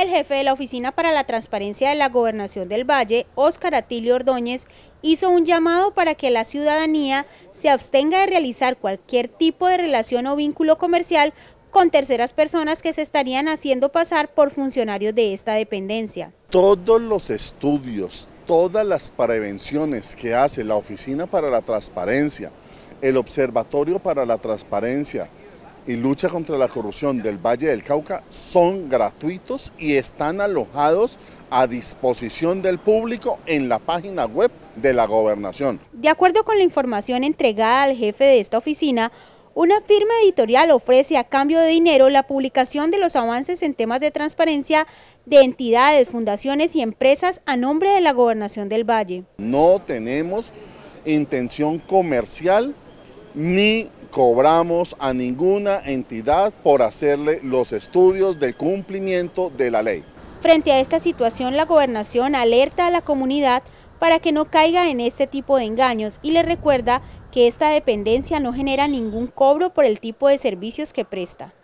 El jefe de la Oficina para la Transparencia de la Gobernación del Valle, Óscar Atilio Ordóñez, hizo un llamado para que la ciudadanía se abstenga de realizar cualquier tipo de relación o vínculo comercial con terceras personas que se estarían haciendo pasar por funcionarios de esta dependencia. Todos los estudios, todas las prevenciones que hace la Oficina para la Transparencia, el Observatorio para la Transparencia, y lucha contra la corrupción del Valle del Cauca son gratuitos y están alojados a disposición del público en la página web de la gobernación. De acuerdo con la información entregada al jefe de esta oficina, una firma editorial ofrece a cambio de dinero la publicación de los avances en temas de transparencia de entidades, fundaciones y empresas a nombre de la gobernación del Valle. No tenemos intención comercial ni cobramos a ninguna entidad por hacerle los estudios de cumplimiento de la ley. Frente a esta situación, la gobernación alerta a la comunidad para que no caiga en este tipo de engaños y le recuerda que esta dependencia no genera ningún cobro por el tipo de servicios que presta.